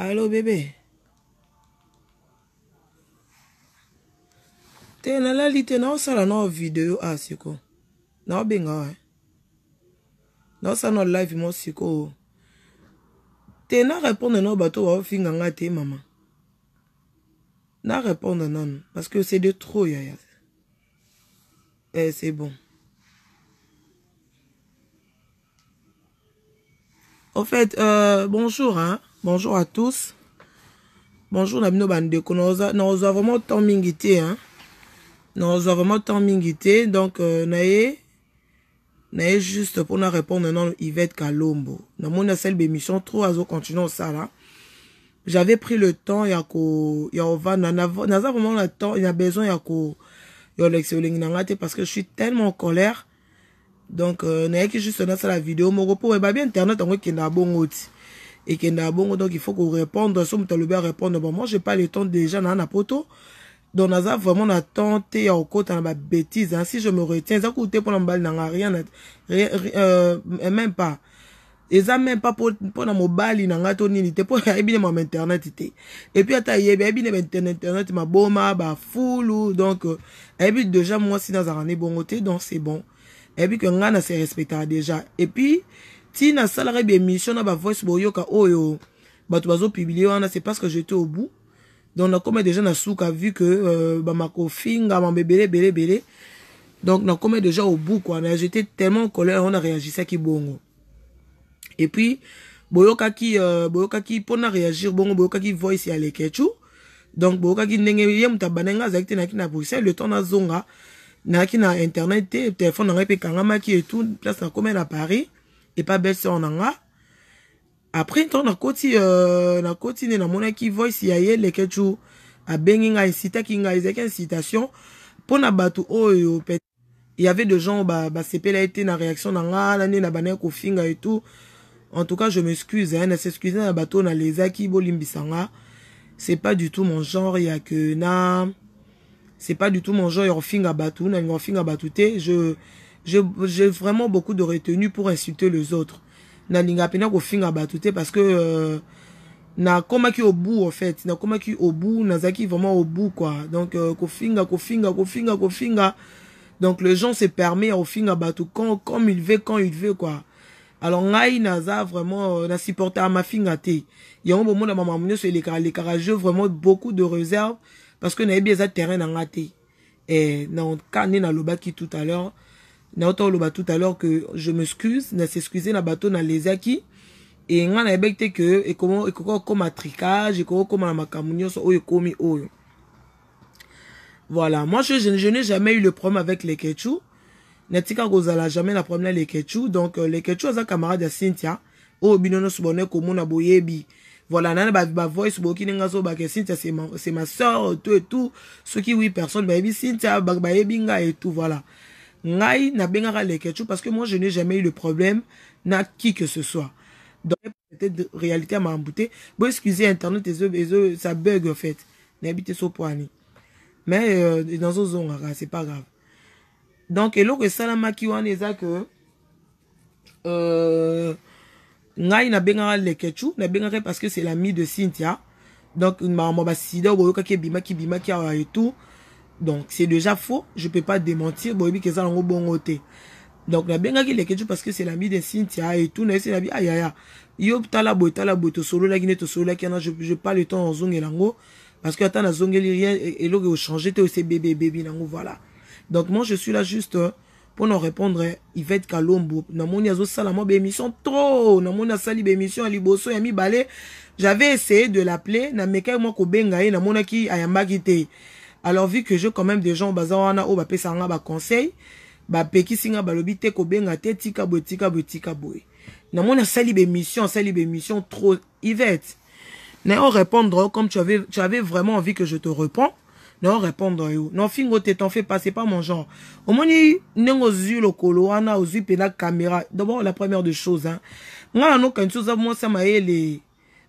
Allô bébé. tena non, te na non, na ovideo a sikoyo na obenga eh. Non ça non live moi c'est quoi? T'es na répondre bateau bato fin ganga t'es maman na répondre non parce que c'est de trop yaya eh, c'est bon en fait euh, bonjour hein bonjour à tous bonjour na bino Nous avons vraiment tant mingité. te hein? avons vraiment tant mingité. donc nous avons juste juste pour répondre à yvette kalombo mon asali bémission trop ça là. j'avais pris le temps ya ko ya ovanda naza vraiment na temps a besoin ya ko ya olekisa olingi na nga parce que je suis tellement en colère donc euh, que juste vidéo. vidéo. repos, mpo eh bah ben, bien internet est n'a bon outil et kenda bon donc il faut qu'on réponde so moto alobi répondre bon moi j'ai pas le temps déjà na poto donc naza vraiment na temps te ya kokota ma bêtise hein? si je me retiens ça coûte mpona l'emballe nanga rien euh, même pas ça même pas mpona mobali na rien, toni nini te pas ayebi ne mon internet te epuis ata bien internet, ne ma maboma bafulu donc ayebi euh, déjà mwasi nazalaka ne bon côté donc c'est bon ayebi ke ngai na c'est respecté, déjà puis ntina bien mission na bavoice boyoka oyo bato bazopiblie wana c'est parce que j'étais au bout donc des déjà na souka vu que euh, bébé bébé donc nakoma déjà au bout quoi na j'étais tellement en colère on a réagissaki bongo et puis boyokaki euh, pour na réagir bongo qui voice ya ketchou donc boyokaki ndenge ye ta abanda za azalaki na qui na bruxelles le temps na zonga na internet te telefone na ngai mpe ekangamaki et tout place nakomela paris pas belle sœur en a après ntango dans euh, na nde qui voice ya ye eleke tu abengi abenginga insitaki ngai ezalaki citation pour na bato oyo pet il y avait des gens bah ba la été, na réaction na nga l'année, na banaki kofinga et tout en tout cas je m'excuse hein, s'excuse, na les na lezaki bolimbisa c'est pas du tout mon genre ya que na c'est pas du tout mon genre ya kofinga bato fin à battu t'es je j'ai vraiment beaucoup de retenue pour insulter les autres nalinga pena ko bato te parce que euh, n'a nakomaki au bout en fait n'a nakomaki au bout nazaki vraiment au bout quoi donc euh, finga ko finga ko finga, donc les gens se permet finga bato quand comme il veut quand il veut quoi alors ngai naza vraiment euh, nasupporte amafinga te ma bomona makambo nyonso elekaka les jeu vraiment beaucoup de réserve parce que bien eza terrain na Et, et na nde qui tout à l'heure nauto l'oba tout à l'heure que je m'excuse na s'excuser na bato na lezaki que et comment que ke comme kokoma tricage ekoki kokoma na makambo so oyo ekomi oyo voilà moi je, je, je n'ai jamais eu le problème avec les kechu natika kozala jamais la problème avec les kechu donc euh, les kechu aza camarade à cynthia Oh, bino nyonso bona na boyebi voilà nana bavoice boyoki bah ba cynthia c'est ma soeur tout et tout qui oui personne bayebi cynthia bayebi nga et tout voilà ngai nabengaka les parce que moi je n'ai jamais eu le problème na qui que ce soit donc peut-être réalité à embouté. bon excusez internet et ça bug en fait n'habitez sur poani mais euh, dans ce zone c'est pas grave donc eloko esalamaki wana ça que euh, ngai nabengaka lekechu nabengaka parce que c'est l'ami de cynthia donc makambo basida ou boyokaki ebimaki qui awa et tout donc c'est déjà faux je peux pas démentir boyebi keza nango bongo te donc nabengaki leketu parce que c'est l'ami de cynthia et tout nayesi nabi ayaya yo tala boye tala boye tosololaki nde tosololaki wana je pas le temps nazongela yango parce que ata nazongeli rien eloko changé te ose bebe bébé, nango voilà donc moi je suis là juste euh, pour nous répondre hein. yvette kalombo namoni azosala mwa bémission trop namoni asali bémission ya liboso ya balé j'avais essayé de l'appeler moi namekaki mwa kobenga ye namonaki ayambaki te alors vu que j'ai quand même des gens baza à oh, bah, bah, conseil, bah nga baconseil bapekisi nga balobi te kobenga te tika boye tika boye tika boye namoni mission, bémission asali bémission trop ivete na on répondre comme tu avais, tu avais vraiment envie que je te réponds na yo répondre yo fin ofingo te t'en fais pas c'est pas mon genre omoni ndenge ozwi aux yeux ozwi mpena caméra d'abord la première de choses hein Moi nga na moi oza mwasi les.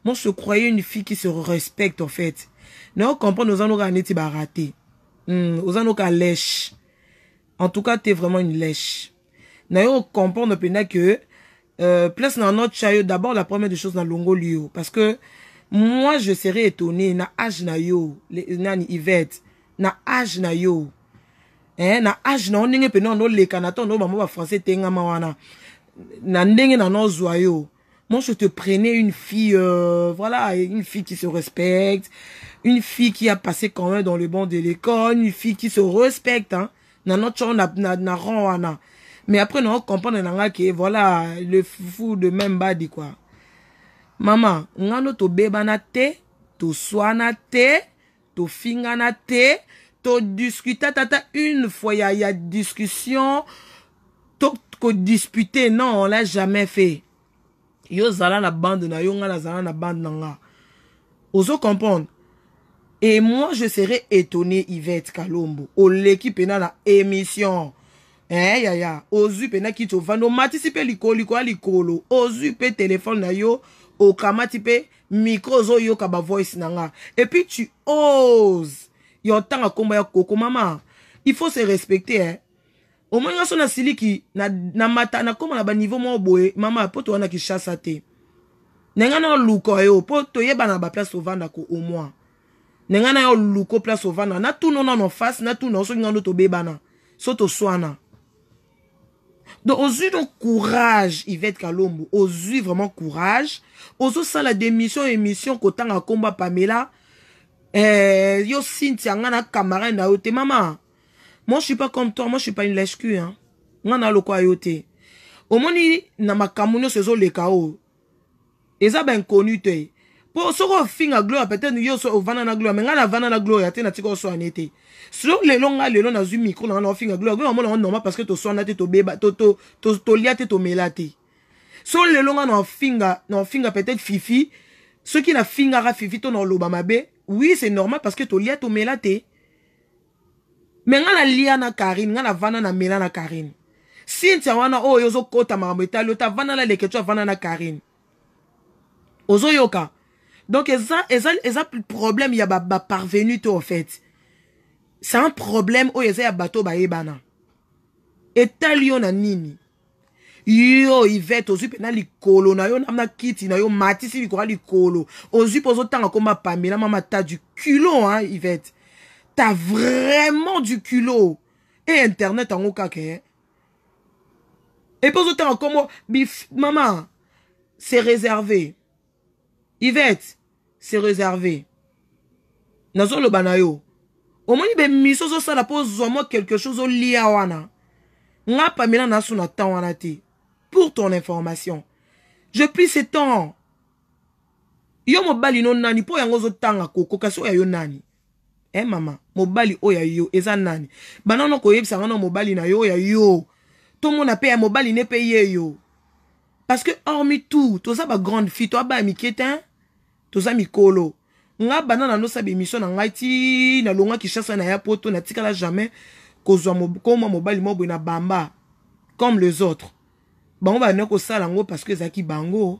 moi je croyais une fille qui se respecte en fait na okomprendre oza noka barate avons noka lèche en tout cas es vraiment une lèche na euh, place na notre chayo d'abord la première des choses dans l'ongo parce que moi je serais étonné na age na yo nani ivette na age na yo eh, na age na yo dans no dans na no bamo français tenga wana na ndenge na moi, je te prenais une fille, euh, voilà, une fille qui se respecte, une fille qui a passé quand même dans le banc de l'école, une fille qui se respecte, hein. Mais après, nous comprenons que, voilà, le fou de même badi, quoi. Maman, on a notre bébé na te, to te, to finga na te, to discuter, tata, une fois, il y, y a discussion, to, disputer, non, on l'a jamais fait yo zala na bande na yo na zala na bande na nga kompon? et moi je serai étonné yvette kalombo au l'équipe na émission eh, yaya pe na kito vano. matisipe liko liko ya likolo Ozu pe téléphone na yo okamati pe micro zo kaba voice na nga puis tu ose yo tanga komba ya koko mama il faut se respecter hein. omoi nyonso nasiliki namata na nakóma na baniveau moko boye mama mpo towana kishasa te ndenga na yo luka yo mpo toyebana na baplace ovandako omoi ndenga na yo luka place ovanda natuna nano face natuna soki ngando tobebana so toswana donc ozwi donc courage ivete kalombo ozwi vraiment courage ozosala démission émission kotanga nkombo ya pamela eh, yo cynthia nga na camarade na yo te mama Moi, je suis pas comme toi. Moi, je suis pas une lèche-cul. Hein. On a le Au moins, na makamuno sezo le chaos Et ça, ben, connu, te. Pour ce qu'on fin à gloire, peut-être nous y sommes vanana gloire, mais on a vanana gloire, t'es nati qu'on soit en été. Selon les longs, les longs, on a micro, on a fin à gloire, on normal parce que tu sois naté, tu béba, tu, tu, tu, tu liaté, tu mélaté. Selon les longs, on finga à, peut-être fifi. Ceux qui n'a fin à fifi, ton en l'obamabe, oui, c'est normal parce que tu liaté, tu me nga na lia na karine nga na vanda na mela na karine sintia wana oyo oh, ozokɔta makambo etali otavanda na leke to avanda na karine ozoyoka donc eza, eza, eza problème ya baparvenu ba, ba to en fait c'est un problème oyo oh, eza ya bato bayebana etali yo na nini yo ivete ozwi mpena likolo na yo na kiti na yo matisi likolo ya likolo ozwi mpo ozotanga koma pamela mama ta du culon hein, ivete T'as vraiment du culot. Et Internet en haut cas. Hein. Et pour autant, comment, maman, c'est réservé. Yvette, c'est réservé. Nazo le banayo. Au moins, be miso zo ça la pose moi quelque chose au lia wana. pas mis na sou na temps Pour ton information. Je plie ce temps. Yo mo non nani, po yango zo tanga koko, kaso ya yo nani. e eh, mama mobali oyo yo eza nani banano koyebisanga na mobali na yo oyo yo tomona mpe ya mobali ne mpe ye yo parce que hormi tout toza bagrande fille toa baya mike te toza mikolo nga banana nosaba émission na ngai ti nalongwaki chasse naya po to natikala jamais kozwa komwa mobali mo boye na bamba comme les autres bango bane kosala yango parce que ezalaki bango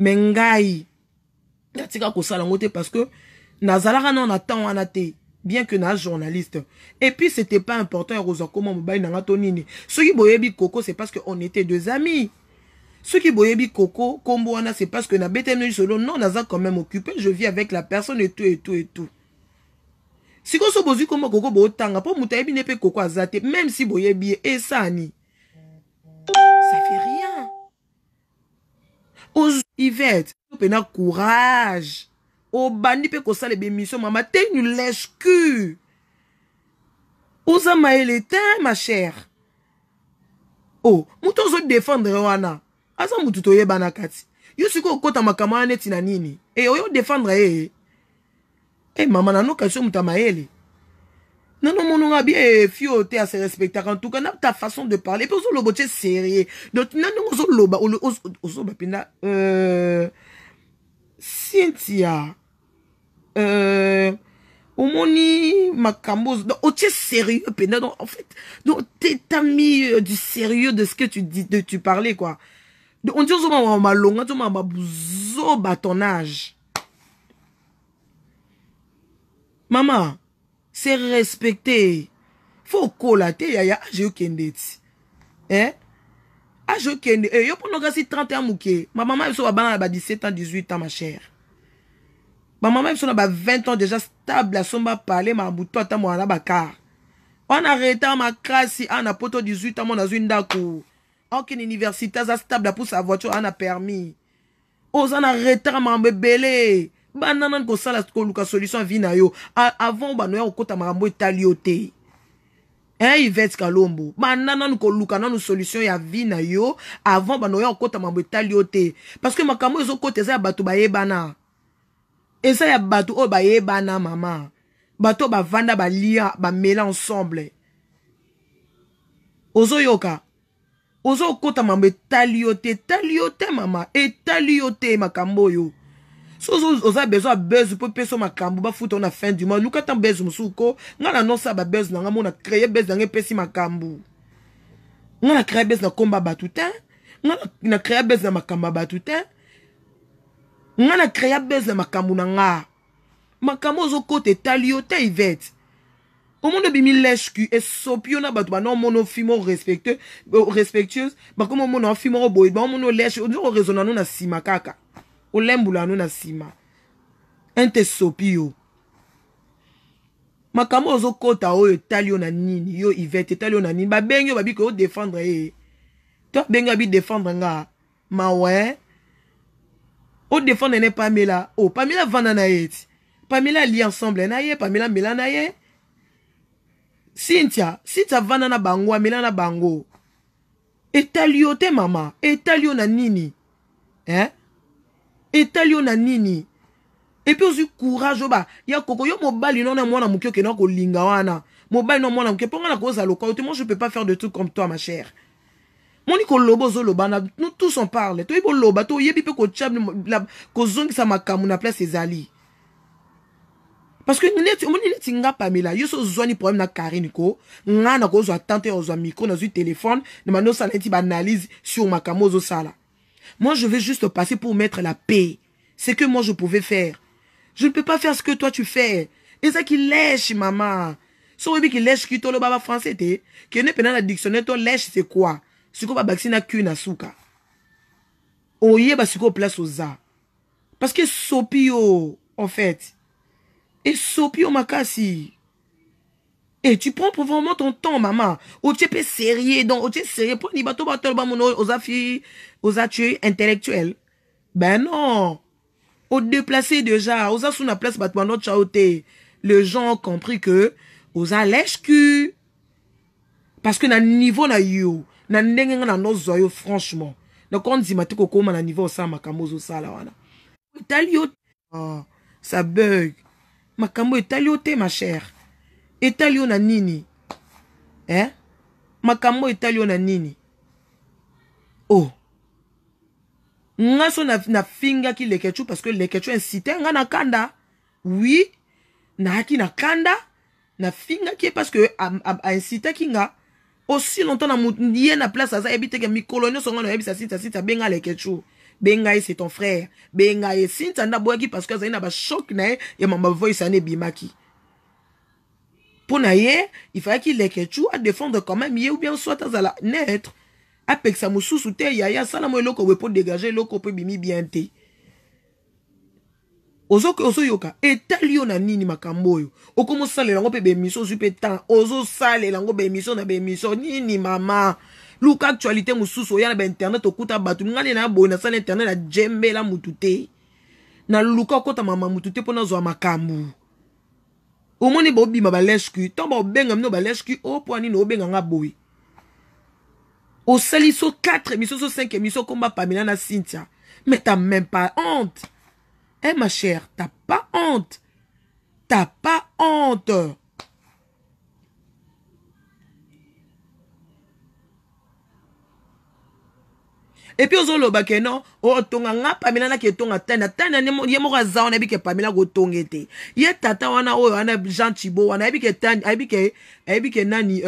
me ngai natika kosala yango te parce que Nazalara non attend anate, bien que na journaliste et puis c'était pas important erozwaka mwa mobali nanga to nini qui boyebi coco c'est parce que on était deux amis qui boyebi coco, nkombo c'est parce que n'a nabetemi solo non naza quand même occupé je vis avec la personne et tout et tout et tout si so bozwi nkombo koko bootanga mpo pour ayebi ne pe koko azate, même si boyebi ça ni ça fait rien yvette mpenza courage obandi mpe kosala bemission mama tenu lescu oza mayele te ma chere o oh, moto ozodefendre wana aza motu toyebanaka ti yo sikoyo okɔta makambo wana neti na nini e oyo odefendre ye e mama nanokasi yo moto ya mayele nanomononga bien e, fio te ase respectaka en tout cas na ta façon de parler mpe ozoloba otie sérieux donc na ndenge ozoloba ozoloba mpena euh, cynthia euh, omoni oh, tu sérieux donc en fait donc euh, du sérieux de ce que tu dis de tu parlais quoi on dit que ton âge maman c'est respecté faut collater te ya e hein e eh, yo mponokasi 31 ma mama va 17 18 ans ma chère bamama biso na ba 20 ans déjà stable asomba apale makambo to ata mwana na bakar wana retard makasi ana poto 18 ans mona azwi ndako akende université aza stable apusa voiture ana permis oza oh, na retard makambo ebele bana nani kosala koluka solution ya vi na yo avant bano ya kokɔta makambo etali yo te hein yvete kalombo banda nanu koluka nanu solution ya vi na yo avant bano ya kokɔta makambo etali yo te parce que makambo ezokɔta eza ya bato bayebana eza ya bato oyo oh, bayebana mama bato oyo bavanda balia bamela ensemble ozoyoka ozokota mambo etali yo te etali yo te mama etali yo te makambo oyo so oza besoin ya bezu mpo pesa makambo bafuta o na fin du mois luka ta bezu mosusu ko ngai nanonsa babezu na ngai mo na creye bezu na ngai epesi makambo ngai na creye bezu na komba bato te ngai na creye bezu na makambo ya bato te nga na créa bese ya makambo na nga makambo ozokota etali yo te ivete omonde obimi leshku esopi yo na bato banaomona ofi moko euh, respectueuse bakoma omona ofi moko boye baomona oleshe ozoko raisona ano na nsima kaka olembula ano na nsima ente esopi yo makambo ozokɔta oyo etali yo na nini yo ivet etali yo na nini babengi yo babiki odefendre ye to abengi yo abidefendre eh. nga mawe odefend nene pamela o pamela vanda na ye ti pamela alia ensemble na ye pamela amela na ye cynthia cynthia vanda na bango amela na bango etali yo te mama etali yo na nini eh? etali yo na nini epuis ozwi courage oba oh ya koko yo mobali no na mwana moke okendaka kolinga wana mobali no mwana moke mpo nga na kozala lokwa yo te moi je peux pas faire de tout comme toi ma chère moni Lobozo Lobana, na nous tous on parle toyebi oloba toyebi mpe kotya sa makamu na place ezali parce que nous omoni neti tinga pamela yo so ozwani problème na karine nga na kozwa tante ozwa micro nazwi téléphone demande osala neti baanalyse sur makamozo sala. moi je vais juste passer pour mettre la paix c'est que moi je pouvais faire je ne peux pas faire ce que toi tu fais et ça qui lèche maman so qui ki lèche ki toloba baba te kene mpena le dictionnaire toi lèche c'est quoi sikoyo babakisi na na suka ba siko place oza parce que sopio en fait et sopio makasi Et tu prends pour vraiment ton temps, maman. Otie pé sérieux, donc otie sérieux. Pour ni bato bato le bamono aux affaires, aux attués intellectuels. Ben non. Au déplacé déjà, aux sous la place bato notre chaoté. Les gens ont compris que aux lèche cul. Parce que na niveau na yo, na ndenge nga na nozwa yo franchement nakondima te kokóma na niveau osala makambo ozosala wana etali yo ah, sa bug makambo etali yo te ma chere etali yo na nini eh? makambo etali yo na nini o oh. nga so nafingaki na, na lekechu parce que lekechu insite nga na kanda wi nayaki na kanda nafingaki ye parce que ainsitaki nga aussi longtemps na ye na place aza yebi teke mikolo nyonso ngai noyebisa sinta sinta benga leke tio benga ye c'est ton frère benga ye sinta nde aboyaki parce que azali na bashok na ye ya mama voice ane ebimaki mpo na ye ifalaki leke tio adéfendre quand même ye ou bien soit azala neutre apekisa mosusu te yaya asala mo eloko boye mpo dégage eloko mpo ebimi bien te ozoyoka etali yo na nini makambo oyo okoma osalela yango mpe bemission ozwi mpe temps ozosalela yango bemission na bemission nini mama luka actualité mosusu oya na bainternet okuta bato ngani na boye nasala internet najembela motu te na luka okɔta mama motu te mpo nazwa makambo omoni bobima balesku ntan baobenga mino balesku opo anini obenga nga boye osali so 4 émission so 5 émission komba pamela na cynthia mais ta même pas honte Eh hey, ma chère, t'as pas honte. T'as pas honte. epuis ozoloba ke non otonga oh, nga pamela naki etonga tanda tanda ye moko aza wana ayebi ke pamela kotonga ete ye tata wana oyo wana jean chibo wana ayebi ke tani ayebi ke ayebi ke nani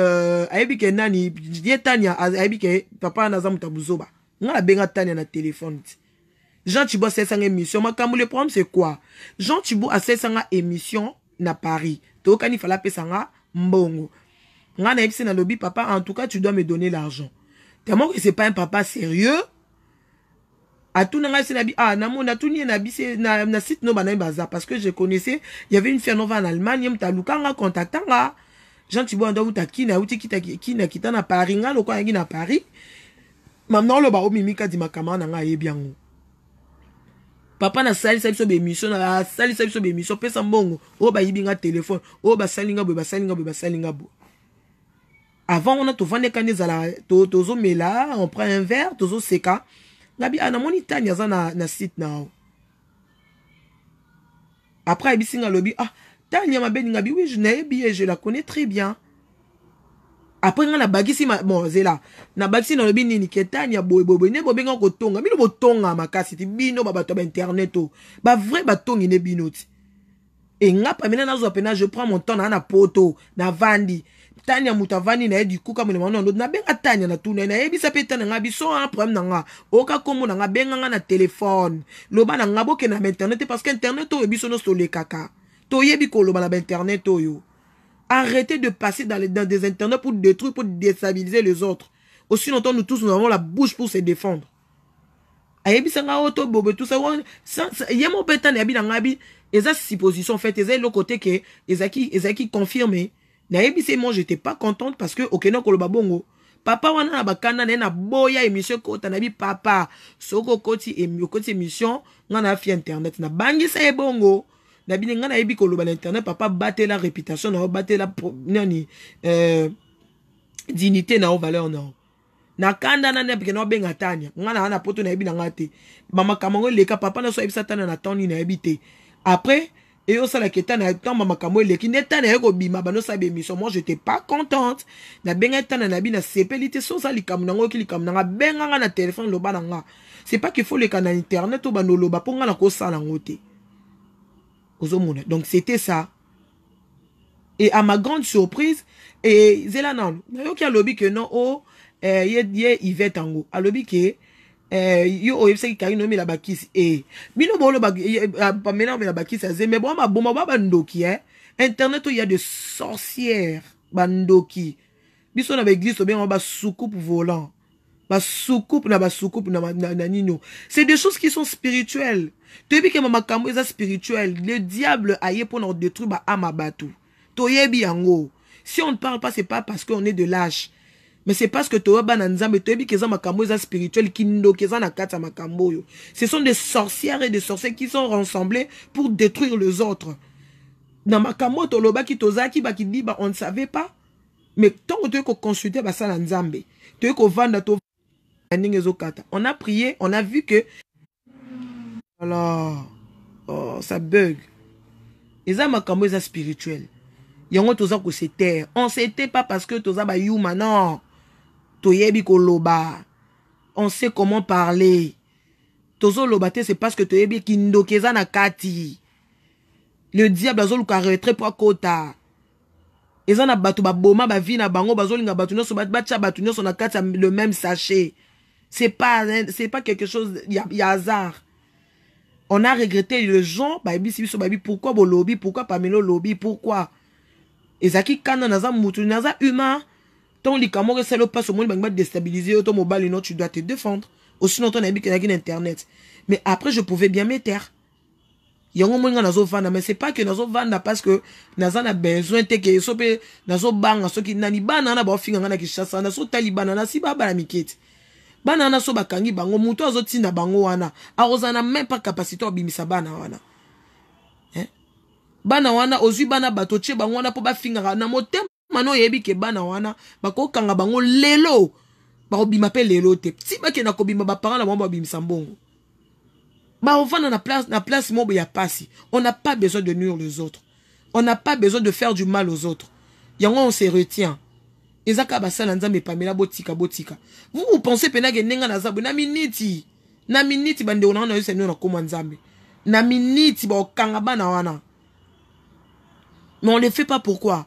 ayebi euh, ke nani ye tania ayebi ke papa wana aza moto ya bozoba nga nabenga tania na telefone ti Jean Thibault émissions. émission makambo le problème c'est quoi Jean Thibault 700 émissions na Paris tokani fala pesanga mbongo nga na na lobby papa en tout cas tu dois me donner l'argent tellement que c'est pas un papa sérieux pas c'est nabi ah mon, na tuni na bise na na site no bana baza parce que je connaissais il y avait une fille en Allemagne contactant contactanga Jean Thibault ndo qui, na outi kita t'a kita na Paris nga lokwa yangi na Paris maintenant le baro mimika di makama na nga papa nasalisa biso bémission sali biso bémission pesa mbongo oyo bayibi téléphone. Oh oyo basali salinga bo basali nga bo basali nga bo avant tout tovandeka nde ezala to on prend un verre tozo Seka. Ah, a Anamoni Tanya Zana na, na site na après Ibisinga lobi ah tani ya mabeni ngabi oui je n'ai je la connais très bien apres ngai nabakisi bon zela nabakisi nalobi nini ketani ya boyeboyeboye nde bobengaka kotonga bino botonga makasi ti bino babato ya bainternet o bavrai batongi nde bino ti e nga pamina nazwa mpena je prends mon temps naa na poto navandi tani ya moto avandi na ye dikuka molema wana ndoti nabenga tani ya na tuna ye nayebisa mpe tani yanga biso a problème na nga oyoka nkombo na nga benga nga na telefone loba na nga bokende na bainternet parce que oh, internet oyo oh, biso nyonso tolekaka toyebi koloba na bainternet oyo Arrêtez de passer dans, les, dans des internets pour détruire, pour déstabiliser les autres. Aussi longtemps, nous tous, nous avons la bouche pour se défendre. ayebisanga oyo oto tusa ye moko mpe yabi na ngai bi eza supposition faite côté que, il y a qui confirme nayebisi se mo j'étais pas contente parce que okende le babongo. papa wana na bakanda na boya emission émission na un papa Soko koti côté émission on na fait internet nabangisa e bongo na bilinga nayebi koloba na internet papa batela réputation na yo la nani euh dignité na yo valeur na na kanda nani apike na obenga tania na na poto na nga n'a bamakambo yango eleka papa so ayebisa tania na ntango na ebi te après na etane ya ntango bamakambo eleki nde tane bima bano banosala bémission moi j'étais pas contente Na tane na bi nasepeli te so oza likam na oyoki likambo nanga benganga na telefone loba na nga c'est pas qu'il faut leka na internet ou bandoloba mpo nga na kosa, l'angote donc c'était ça et à ma grande surprise et zela nanu nayoki alobi ke non o oh, eh, ye, ye yvette yango alobi ke eh, yo oyebisaki oh, karine omela bakisi e eh. bino booloba pamela omela bakisi mais bon ma maboma ba bandoki e hein. internet oh, ya de sorcières bandoki biso na on va basukupe volant soucoupe na soucoupe na, na, na nino c'est des choses qui sont spirituelles que maman kambo est spirituel le diable a aye mpona bah, à baama bato toyebi yango si on ne parle pas c'est pas parce qu'on est de lâche mais c'est parce que toyebi bana nzambe que ça maman kambo est spirituel qui eza na kati ya makambo oyo ce sont des sorcières et des sorciers qui sont rassemblés pour détruire les autres na makambo oyo tolobaki qui dit ba on ne savait pas mais ntango consulter koconsulte basala nzambe toyei qu'on bah, to on a prié, on a vu que... Alors, oh, ça bug. Les ma comme elles spirituelles. Yango toza ko s'était. On s'était pas parce que toza ba yuma, non. Toyebi koloba. On sait comment parler. Tozo lobate, c'est parce que toyebi kindokeza na kati. Le diable azol ka retrait pour kota. Eza na bato ba boma ba vie na bango bazolinga bato nyonso ba tcha bato nyonso na kati le même sachet. C'est pas, c'est pas quelque chose, il y, y, a hasard. On a regretté le Jean, baby, si baby, pourquoi bon lobby, pourquoi Pamelo lobby, pourquoi? Ezaki kana naza mutu, naza humain. Ton likamore c'est le passe au monde, bangba déstabiliser, ton mobile, non, tu dois te défendre. Aussi ami on a une internet. Mais après, je pouvais bien m'éteindre. yango Nazo vanda mais c'est pas que vanda parce que naza na besoin te que so mpe banga soki nani bana wana baofinganga na so nasotali bana si Baba na te bana na so bakangi bango moto azotina bango wana aozana même pas capacité abimisa bana wana eh? bana wana ozwi bana batoche, bango wana mpo bafingaka na motem mano yebi ke bana wana kanga bango lelo Ba obimape lelo te ti bakenda kobima baparent na bango babimisa mbongo ovana na place, na place mobo ya pasi on n'a pas besoin de nuire les autres on n'a pas besoin de faire du mal aux autres yango on se retient eza basala nzambe pamela botika botika vous vous pensez vous nenga naza na miniti na miniti bande na wana yoso vous koma nzambe na wana mais on le fait pas pourquoi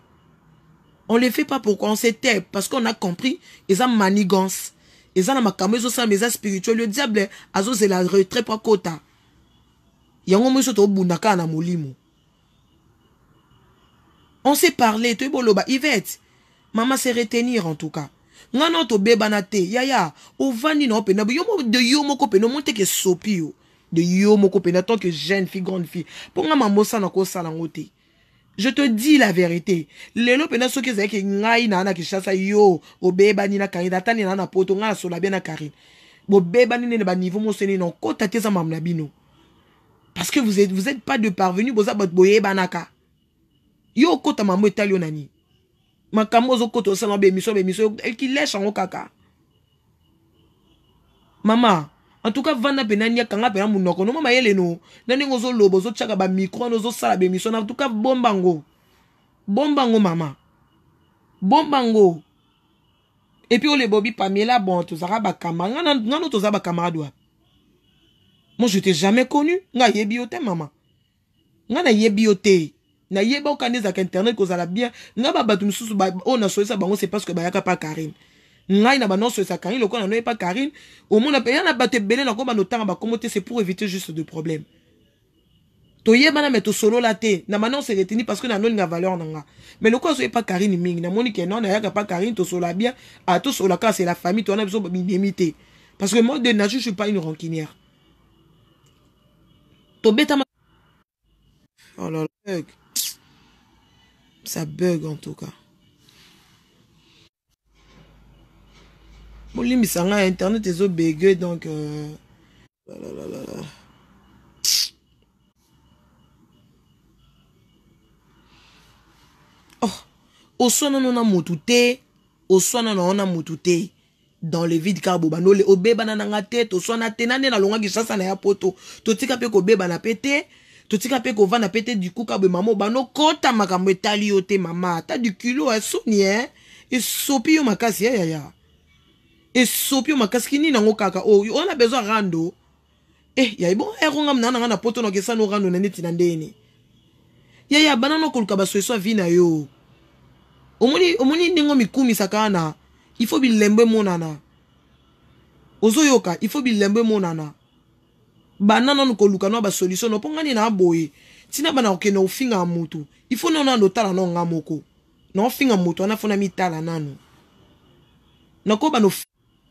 on le fait pas pourquoi on se parce qu'on a compris ont manigance eza na le diable la retrait pas kota. yango moso tobunda kaka na molimo on s'est parlé loba, mama se retenir en tout cas ngai no tobebana te yaya ovandi na yo mo, de yo no monte ke sopi yo de yo moko Na tant que jeune fille grande fille Ponga ngai maman osala kosala je te dis la vérité lelo soke soki ki ngai na ya ki yo obebani na karine na nina na poto ngai sola bien na karine bobebani nene baniveau moso nini okota te za mamu bino parce que vous êtes, vous êtes pas de parvenu boza boye banaka. yo kota mamou etali yo nani. makambo ozokota osala baémission baémission ekileshe yango kaka mama antuka vanda mpena niakanga mpena munoko no mama yeleno na ndenge ozoloba ozotyaka bamikro wana ozosala baémission na antuka bombango bombango mama bombango epuis oleba obi pamela bon tozalaka bacamarade ngano tozala bacamarade wapi moi je t'ai jamais connu nga yebi yo te mama nga nayebi yo te nayeba okanda ezalaka internet kozala bien nga babato na soye sa bango c'est parce que bayaka pa karine ngai na banosoyisa karine lokola na yepa karine omona mpe ya na bato ebele nango banotanga bakomo komote c'est pour éviter juste de problème na me solo te na on se reteni parce que na valeur na nga mais soye pas karine mingi namoni ke non n'a pa karine la bien a ah, la ka c'est la famille a besoin de te parce que moi de nature je suis pas une rancunière ma oh là là, Ça bug en tout cas. bolimbisa ngai internet ezobege donc euh... Lalalala. oh oswanano na motu te oswanano yango na motu te dans le vide kaka bobanda obebana na nga te toswana te na nde nalongaki sasa na ya poto totika mpe kobebana mpe te totika mpe kovanda mpe te du coup kabwema mo banokɔta makambo etali yo te mama ata dukilo esoni eh, e eh. esopi yo makasi yayaya eh, esopi yo makasi kinini yango kaka oyo oh, ona besoin rando e yai bon eronga mna nanga na poto na okesani orando na neti na ndeni yaya banani okoluka basoeso avi na yo omoni omoni ndenge omikumisaka wana ifo bilembo emonana ozoyoka ifo bilembo emonana bana nanu koluka na basolution no mpo ngai na aboye ntina bana kokende kofinga ya motu ifo nao nando otala nao nga moko naofinga motu wana mpona mitala nanu nakoyeba no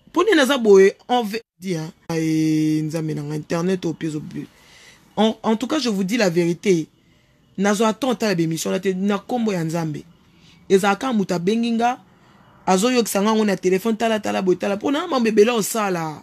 mpo nini aza boye envedia nzambe nanga internet opie en, en tout cas je vous dis la vérité nazwa temps tala bémission na te na nkombo ya nzambe ezalaka moto abengi nga azoyokisa ngango na telefone talatala boye tala mpona mambo ebele osala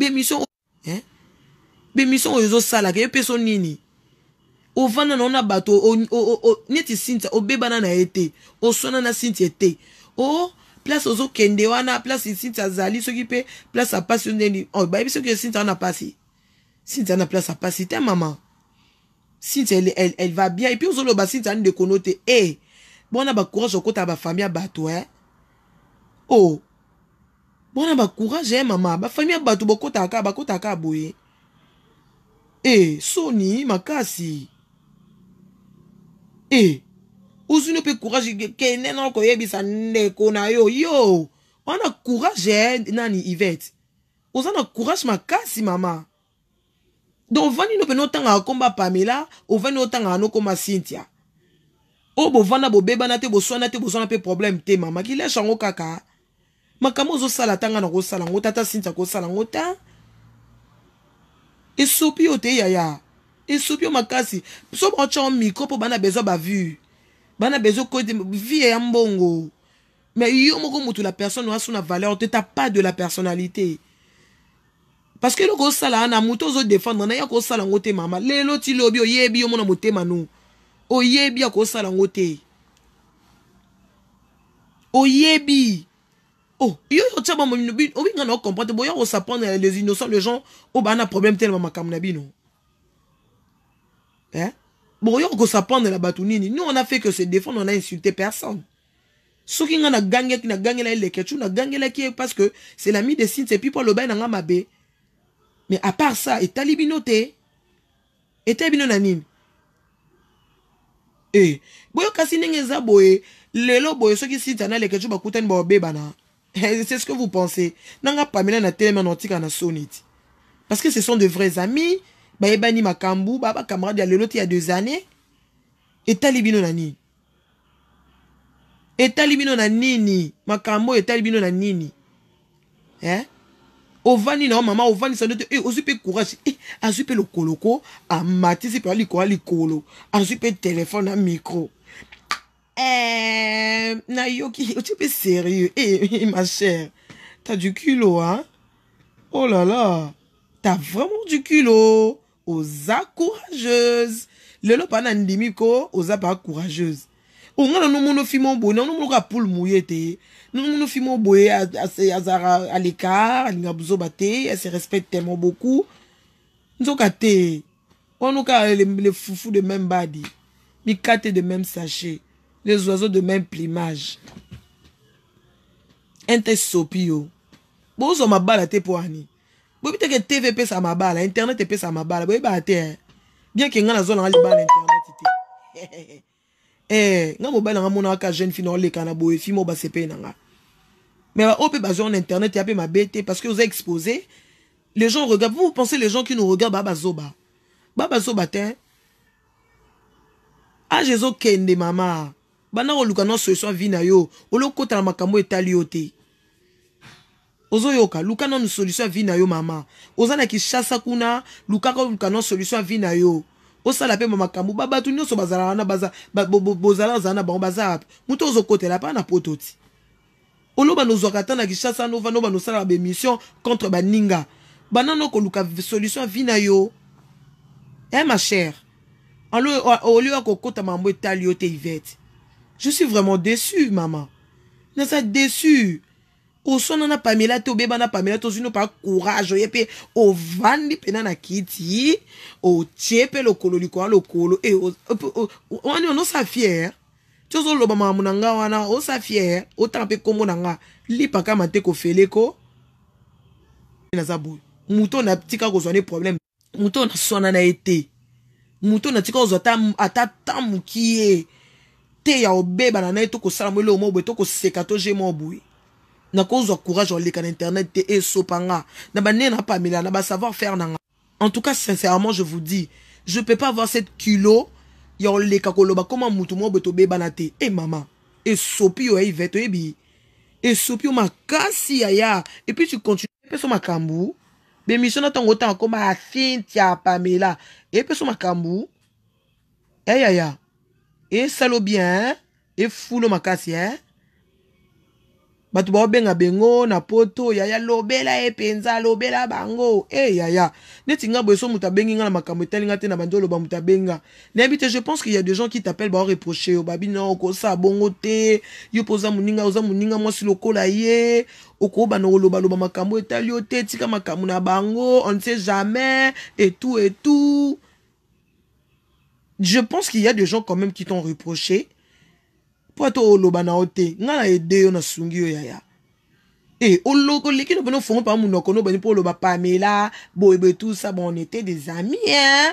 bemission eh? bemission oyo ezosalaka epesa nini ovanda na yo na bato neti cynthia obebana na ye te oswana na cynthia te o place ozokende wana place cynthia azali soki mpe place apasi yo ndeni oh, bayebi soki cynthia wana pasi cynthia na place apasi te mama cynthia elle, elle, elle va bien epuis ozoloba cynthia ndeko no te e eh, hey, bona bacourage okotaka bafamille ya bato e eh? o oh, bwana bacourage ye eh, mama bafamile ya bato bokotaka kaka bakotaka kaka boye e soni makasi e ozwi no mpe courage kende nano koyebisa ndeko na yo yo wana courage ye eh, nani ivet oza na courage makasi mama donc ovandi no mpene otangaka komba pamela ovandi otangaka nokoma cynthia oyo bovanda bobebana te boswana te bozwana mpe problème te mama kilesha yango kaka makambo ozosala ntanga na kosala ngo ta ta sinza kosala ngo ta esopi yo te yaya esopi yo makasi so baotyango mikro mpo bana bezwa bavue bana bezwa kote vie ya mbongo mais yo moko motu la personne oasuna valeur te ta pas de la personnalité parce que eloko osala wana moto ozodefendre na ya kosala yango te mama lelo ti lobi oyebi yo mona motema no oyebi ya kosala yango te oyebi oh yo yo tia mama bino bino na comprendre boya ko s'apprendre euh, les innocents les gens oh bana na problème tellement makamna bino hein boya ko s'apprendre la batunini nous on a fait que se défendre on a insulté personne soki nga na gagné ki na gange la leke tu na gagné la ki parce que c'est l'ami de signes c'est puis pour le bain nga mabe mais à part ça et talibino te et talibino na nini eh boyo kasi le eza boye lelo boye soki sint les leke tu bakutani bana eh, c'est ce que vous pensez nanga pamela na tellement na na soniti. parce que ce sont de vrais amis bayebani makambu baba camarade ya il y a deux années etali talibino na etali bino na nini makambo etali na nini eh? Ovani na maman, mama ovandisa nde e eh, courage mpe courage le koloko. A lokoloko amatisi mpe alikolo alikolo azwi mpe téléphone na micro eh, Nayoki, tu es sérieux. Eh, eh, ma chère, t'as du culot, hein? Oh là là, t'as vraiment du culot. Osa courageuse. lelo panandimiko, osa ko oza pas courageuse onga nanu de non mo boye nanu moloka poule mouillé te nanu mona à l'écart elle se respecte tellement beaucoup nzoka te oh, les les de même badi mikate de même sachet les oiseaux de même plumage. Inte sopio. Bozo à te poani. Vous te que TV pèse à ma balle, internet te pèse à ma balle. Bien que ngana zone pas balle internet Eh, ka jeune fille les kana et fi mo ba Mais ba ope on internet ya pe ma bête parce que vous exposé. Les gens regardent, vous, pensez les gens qui nous regardent baba zoba. Baba zoba te. Hein. Ah, Jésus kende mama. banda koluka na solution vie na yo olokotana makambo etali yo te ozoyoka luka nanu solution ya vie na yo mama oza na kishasa kuna lukaka oluka nanu solution ya vie na yo osala mpe makambo babato nyonso bazala wana bozala ozala na bango baza ape moto ozokotela mpa na poto ti oloba na ozwaka ta na kishasa wana ovanda oba na osalaka bémission contre baninga banani okoluka solution ya vie na yo e ma chere au lieu ya kokota mambo etali yo te ivete Je suis vraiment déçu, maman. Je suis déçu. Au son na Pamela pas bana na Pamela to zino pa courage yepe o van li penana kiti o tiepe lokolo lo lokolo e on ono sa fier tozo loba mamu na nga wana o sa fier o tampe kombo Li pa ka mate ko feleko na zabu muto na tika ko problèmes. problème muto na sona a été muto na tika ta tam qui est te ya obebana na ye tokosala mo eloko ko boye tokoseka toje moko boye nakozwa courage leka na internet te e nga na nena na pamela na savoir faire n'anga. en tout cas sincèrement je vous dis je peux pas avoir cette kilo ya oleka koloba koma mutu moko boye na te eh, e mama esopi yo eh, ya ebi. E esopi yo makasi ya. et puis tu continue epeso mission bemission na ntango otanga koma ya cynthia pamela E ya ya. Et salo bien et fulu makasi hein. obenga benga bengo na poto yaya lobela e penza, lobela bango e eh, yaya neti nga boye muta moto na makambo te na bandi oloba moto benga. je pense qu'il y a des gens qui t'appellent ba reprocher babini na sa bongo te yo posa oza moninga oza moninga mwasi lokola ye okobana kolobaloba makambo etali yo te tika makambo na bango on ne sait jamais et tout je pense qu'il y a des gens quand même qui t'ont reproché. Pour toi, oloba nga aidé on a sungi yaya. Et dit no beno pa bon on était des amis hein.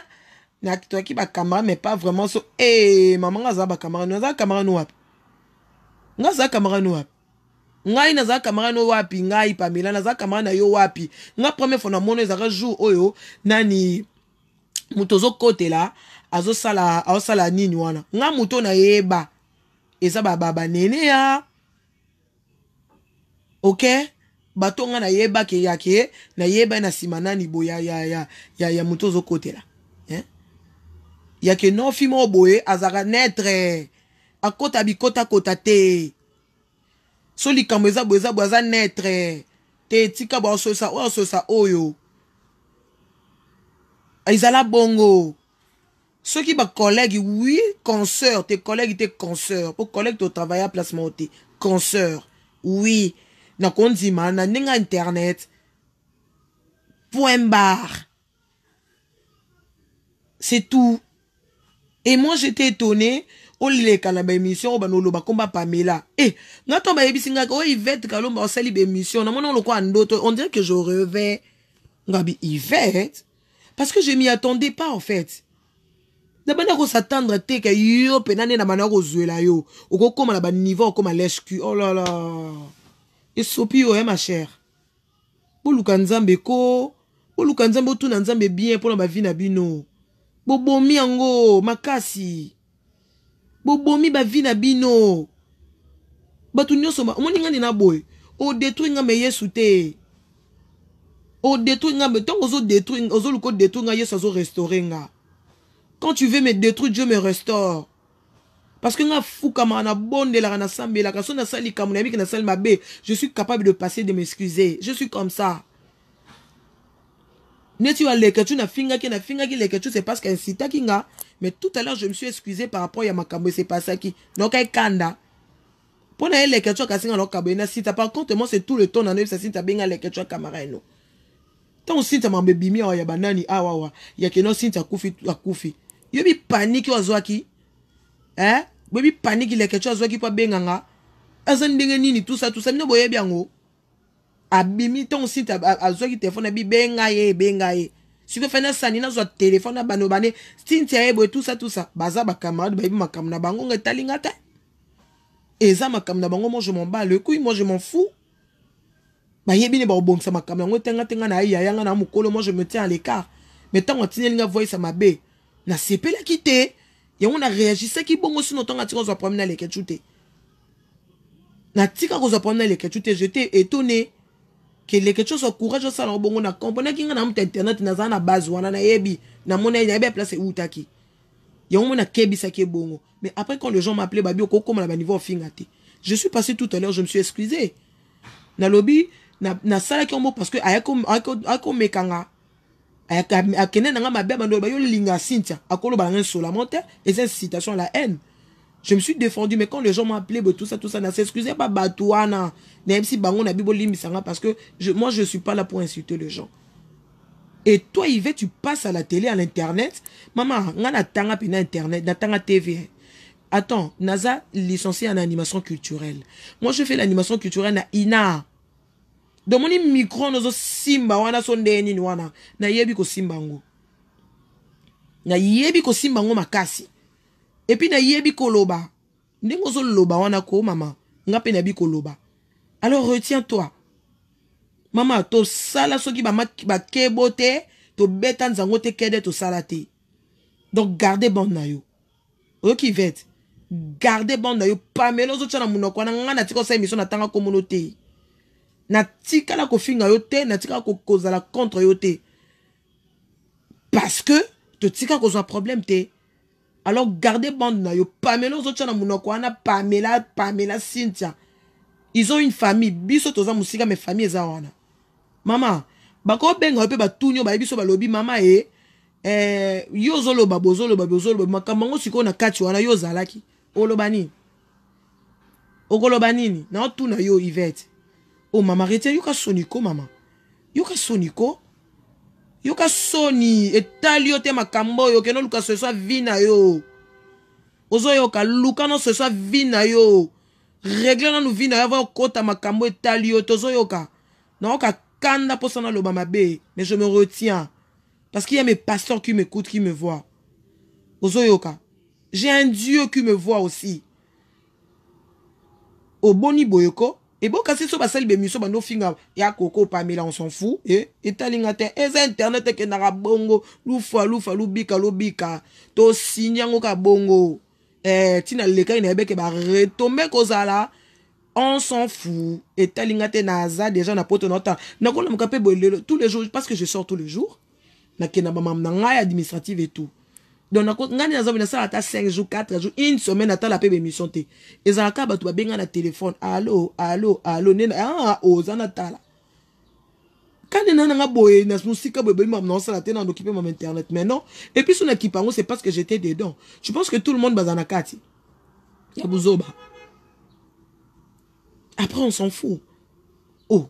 Na toi qui ba mais pas vraiment so eh maman a ba camara, no za camara no wapi on camara za no wapi pamela naza kamara na yo wapi nga premier mone mono a oyo nani azosala aosala nini wana nga moto nayeba eza baba banene ya ok bato nga nayebaki yake nayeba na nsima nani boye ya, ya, ya, ya, ya moto ozokotela eh? yake nofi moko boye azalaka netre akota bikotakota te so likambo eza boye eza boye aza netre te tika boye aosolisa oyo aosolisa oyo ezala bongo qui Ceux sont collègues, tes consoeur tes collègues, tes consoeurs, mpo collègues totravaille placement à placement, consoeur wi na dit, na ndenge ya internet point barre c'est tout et moi j'étais étonné oleka na baémission oyo bana oloba komba pamela e nga to bayebisi ngaka oyo ivete kalomba osali baémission on olokola eh, émission, on dirait que je revais ngabi Yvette, parce que je m'y attendais pas en fait nabandi akosatendre te ke yo mpena nde nabandi akozwela yo okokóma na baniveau okóma lesq olala oh esopi yo ye eh, ma chere boluka nzambe ko boluka nzambe otuna nzambe bien mpona bavi na bino bobomi yango makasi bobomi bavi na bino bato nyonso omoni ngani na boye odétrui nga me yesu te odétrui nga me ntongo ozoluka odétrui nga yesu azorestaure nga Quand tu veux me détruire, Dieu me restaure. Parce que fou la je suis capable de passer, de m'excuser. Je suis comme ça. Ne tu as l'écriture, na finga qui na finga qui l'écriture, c'est parce qu'un sita kinga. Mais tout à l'heure, je me suis excusé par rapport à ma kambo, c'est pas ça qui. Donc, un kanda. Pour n'aille l'écriture, kasi singa kabo, na sita. Par contre, moi, c'est tout le temps, na ça sita benga l'écriture kamareno. Tant sita mambebimi, ya banani, awawa, ya keno sita kufi, kufi. yebi paniki oyo azwaki eh? boyebi paniki leke ti azwaki mpo abenganga aza ndenge nini tusa tusa bino boyebi yango abimi ntongo sinte azwaki telefone abi benga ye ebenga ye sikoyo fani asani nazwa telefone abano bane sintia ye boye tusa tusa baza bakamarade bayebi makambo na bango nga etalinga te eza makambo na bango moi je m'en bas le couille moi je m'en fous bayebi ne bakobongisa makambo yango te nga te nga na yaya nga na mokolo moi je me tiens à l'écart mais ntango atinelinga voyisa mabe ya réagi yango qui bongo sino ntongo atika kozwa problème na leketu na tika kozwa problème na leketu te jete étonné ke leketu ozwa courage osalango bongo na komponaki kinga na moto internet nazala na base wana na namoni nayebi ya place eutaki kebi mo nakebisaki bongo oh. mais après quand le gens m'appelait babi okokomala oh, baniveau ofinga te je suis passé tout à l'heure je me suis excusé na na qui nasalaki paske parce que me kanga akende nanga mabe ya bandeko linga cynthia akolo nanga insolamment te et incitation à la haine je me suis défendu mais quand les gens m'ont appelé tout ça tout ça na s'excuser pas bato même si bango na bibolimbisanga parce que je, moi je suis pas là pour insulter les gens et toi Yves tu passes à la télé à l'internet maman nga natanga mpena internet tanga tv attends naza licencié en animation culturelle moi je fais l'animation culturelle na Ina. domoni micro nozosimba wana so ndeye nini wana nayebi kosimba yango nayebi kosimba yango makasi epui nayebi koloba ndenge ozoloba wana ko mama nga mpe nayebi koloba alors retiens toi mama tosala soki bakebo te tobeta nzango te kede tosala te donc garde bande na yo oyoki vete garde bande na yo pamela ozotia na monoko wana nga natika osala emission natanga komono te natikala kofinga yo te natikala kozala contre yo te parce que totika kozwa problème te alors garde bande na yo pamela ozotia na monoko wana pamela pamela cynthia ils ont une famille biso toza mosika mais famille eza wana mama bakobenga yo mpe batuni yo bayebi so balobi mama e eh, yo ozoloba bozoloba bozoloba makambo yango sikoyo na kati wana yo ozalaki oloba nini okoloba nini naotuna yo ivete oh mama retiens, yuka soniko, mama Yuka Soniko? Yuka soni Et taliote te makambo yo non non so soit vi vina yo yoka, luka non se soit vina yo regle vina, ma kota yo ava et makambo Ozo yo Non oka kanda posana lobama be. mais je me retiens parce qu'il y a mes pasteurs qui m'écoutent qui me voient yoka. j'ai un dieu qui me voit aussi Boni boyoko et ebokasi so basali bemiso bandofinga ya koko pamela on s'en fout e etalinga te eza internet ekendaka bongo lufa loufa lubika lubika to yango ka bongo eh, leka lekai na retombe baretombe kozala on s'en fout t'as te naza déjà na poto naota nakolamuka mpe boye tous les jours parce que je sors tous les jours n'a ke na administrative et tout donc ngai nazo bina sala ta 5 jours 4 jours une semaine ata la pe émission te ezalaka bato babenga na téléphone allo allo allo nena ah oza oh, na tala kani na nanga boye na mosika boye boye mamna osala te na ndokipe mon internet mais non et puis son na kipa yango c'est parce que j'étais dedans je pense que tout le monde bazana kati Yabuzoba. après on s'en fout oh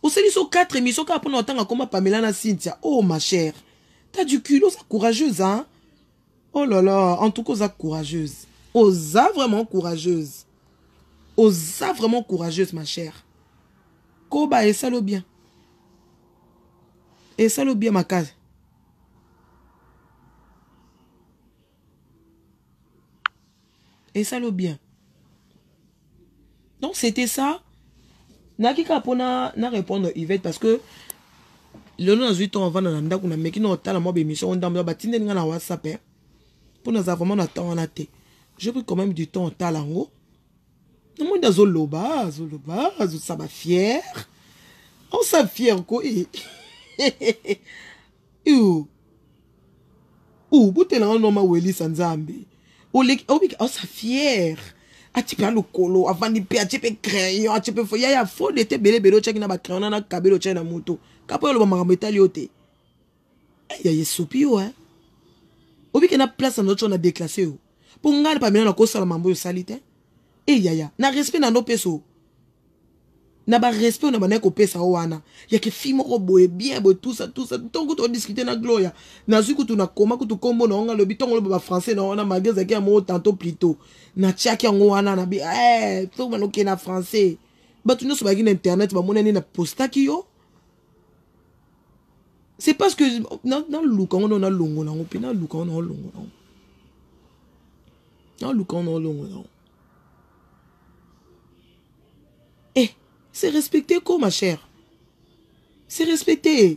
osali so 4 émissions kaka mpona otanga koma pamela na cynthia oh ma chère t'as du culot oza courageuse hein Oh là là, en tout cas, Osa courageuse. Osa vraiment courageuse. Osa vraiment courageuse, ma chère. Koba et salo bien. Et salo bien, ma case. Et salo bien. Donc, c'était ça. Naki kaka na répondre yvette parce que le nazwi ntongo on na ndako na meki na kotala mwa mission, on ndambo batindeli nga na whatsapp mpo nazala vraiment na temps wana te je pris quand même du temps otala yango namoni azoloba azoloba azosaba fiere aosaba fiere ko e eh, eh, eh, u botelanga noma welisa nzambe oleki obiki aosa fiere ati mpe alokolo avandi mpe atie mpe crayon atie mpe ya ya fode te belebele otyaki na bacrayon nana kabele otyaki na moto kapa oyo oloba makambo etali yo te eya yesopi yo e obike na place na ndo ti na déclasse o oh. mpo ngai na pamina na kosala mambo oyo osali te eyaya eh, na respect na ndo oh. pesa o oh, na barespect oyo na bandaki kopesa o wana yeke fi moko boye bien boye tusa tusa ntongo kutu odiscute na gloria nazwi kutu na koma kutu nkombo na yonga lobi ntongo lobi bafrançais na wana malgré ezalaki yango o tanto plutot natiaki yango wana nabi e eh, tobana okee na français bato nyonso bayaki na internet bamonani na postaki yo c'est parce que na luka ngo nde na longo nango mpe na luka ngo nango longo nango na luka ngo nango longo nango e eh, c'est respecté ko ma chère c'est respecté e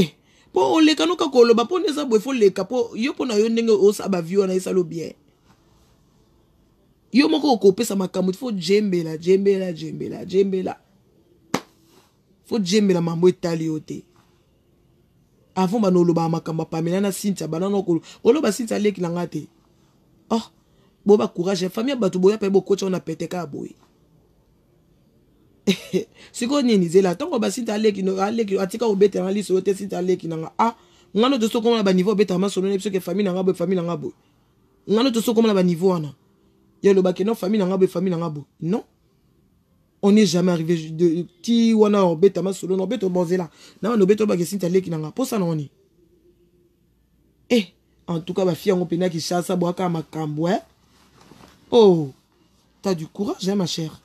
eh, mpo oleka no kaka oloba mpo eza boye foleka mpo yo mpo na yo ndenge osa bavie wana esala obien yo moko okopesa makambo tifo jembela jembela jembela jembela fo jembela mambo etali yo te avant bana olobaka makambo apamela na sintia banana oloba sintia aleki na nga te oh ah, boya bacourage fami ya bato boya mpe bokoti wana pete kaka boye sikoyo nini zela ntango basinta aleki atika kobetela nga liso yo te sinta aleki na nga ah ngano tosokomona baniveau obetaka masolo na bisoki efamile na nga boye famile na nga boye ngano tosokomona baniveau wana ya olobaki no famile na nga boye famile na nga boye non on n'est jamais arrivé de ti wana obeta solo na obeto bonzela na no beto bakesinta leki nanga mposa na noni eh en tout cas bafie yango mpene ya kinshasa ka makambo ouais eh. oh t'as du courage hein, ma chère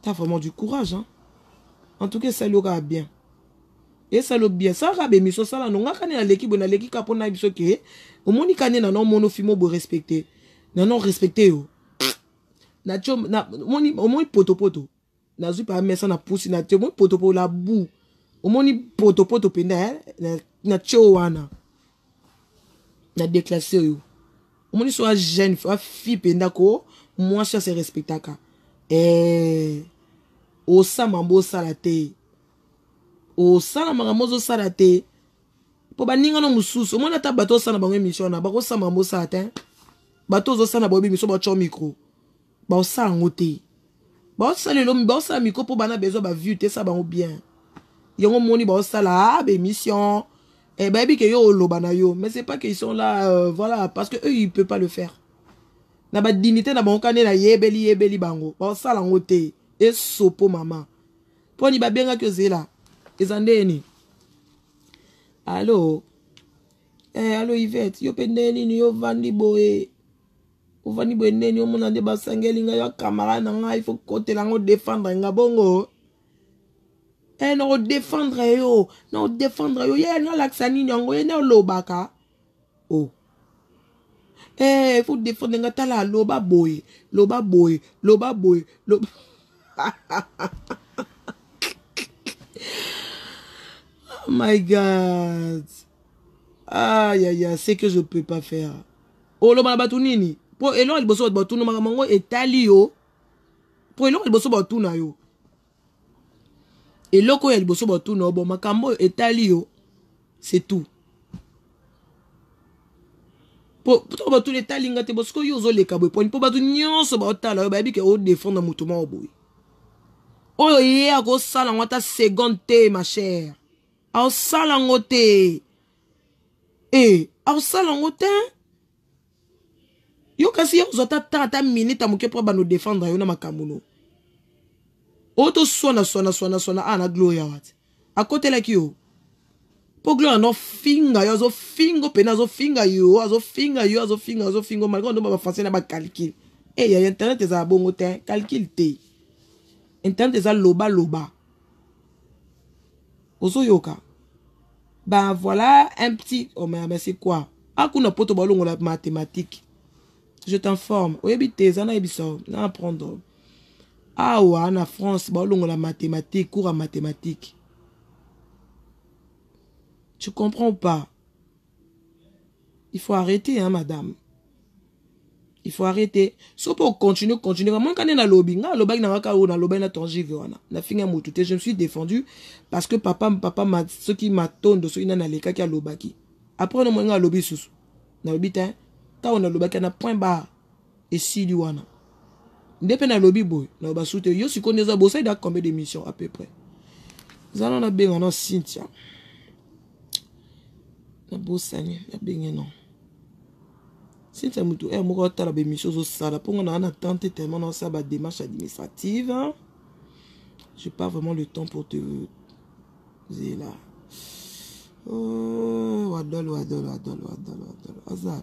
t'as vraiment du courage hein? en tout cas ça l'aura bien et ça esala bien ça saka bemiso osala nonga kani l'équipe na l'équipe ka po na biso ke moni kani nana omona bo boye respecte non orespecte yo na tio na omoni omoni potopoto nazwi pamesa na pusi na tio omoni potopoto labu omoni potopoto mpenza eh, na, na tio wana na déclasse oyo omoni so ajeune afille mpenza ko mwasi ase respectaka eh, osama mbo osala te osala makambo ozosala te mpo baningano mosusu omoni ata bato osala bango émission wana bakosama mbo osala te bato ozosala na boyebi biso batyo micro baosala yango te baosala elomi baosala miko mpo bana bezwa baview te sa bango bien yango moni baosala ah, bémission eh, bayebi ke yo oloba na yo mais c'est pas qu'ils sont là euh, voilà parce que eux ils peut pas le faire na badignité na bango kani na yebeli yebeli bango baosala yango te esopo mama mponi babengaki ozela eza ndeni alo eh, alo ivet yo mpe ndenini yovandi boye ofani boye ndeni omona nde basangeli ngai yo akamara na ngai fo kotela yango defendre nga bongo e eh, na kodefendre yo na kodefendre yo ye nalakisa nini yango ye nde olobaka o oh. e eh, fo defendre nga tala loba boye loba boye loba boye loba oh my god aïe ah, aïe aïe c'est que je peux pas faire olobana oh, bato nini mpo eloko liboso bato batuna makambo yango etali yo mpo eloko liboso batuna yo eloko oyo ya liboso batuna yo bon makambo oyo etali yo c'est tout ntango batuna etalinga te bosiko yo ozoleka boye poni mpo bato nyonso baotala oyo bayebi ke odefendre moto moko boye oyo ye akosala yango ata seconde te ma chere akosala yango te e eh, akosala yango te yo kasi ye ozwa ta ntango ata minite moke mpo bano defendre yo na makambo no oyo toswana swana swana swana a ah, na gloire awa ti akotelaki yo mpo gloire anofinga yo azofinga pene azofinga yo azofinga yo azofinga azofinga malgré ndo bafrancais na bacalcule eya eh, internet ezala bongo te calcule te internet eza lobaloba ozoyoka ba voilà un petit oh, mais c'est quoi akuna ah, poto balongola mathématique je t'informe oyebi te Zana nayebi so na apprendre awa na france la mathématique cours à mathématique tu comprends pas il faut arrêter hein madame il faut arrêter sopo pour continue continue moi quand na Na na lobby na oyo ou na tangive wana na motu te je me suis défendu parce que papa papa ce qui qui na soki nani alekaki alobaki après on moi nga alobi Na Na te ntango nalobaki na point bar esili wana nde mpe nalobi boye naloba su te yo sikoyo nde eza bosali da combien d'émission à peu près eza nao nabenga no cynthia nabosani nabenge non cynthia motu r eh, moko otala bémission ozosala mpongo naa na tante tellement naosala badémarche administrative je pas vraiment le temps pour te zela oh, wadol wadol wadol wadol wadol aza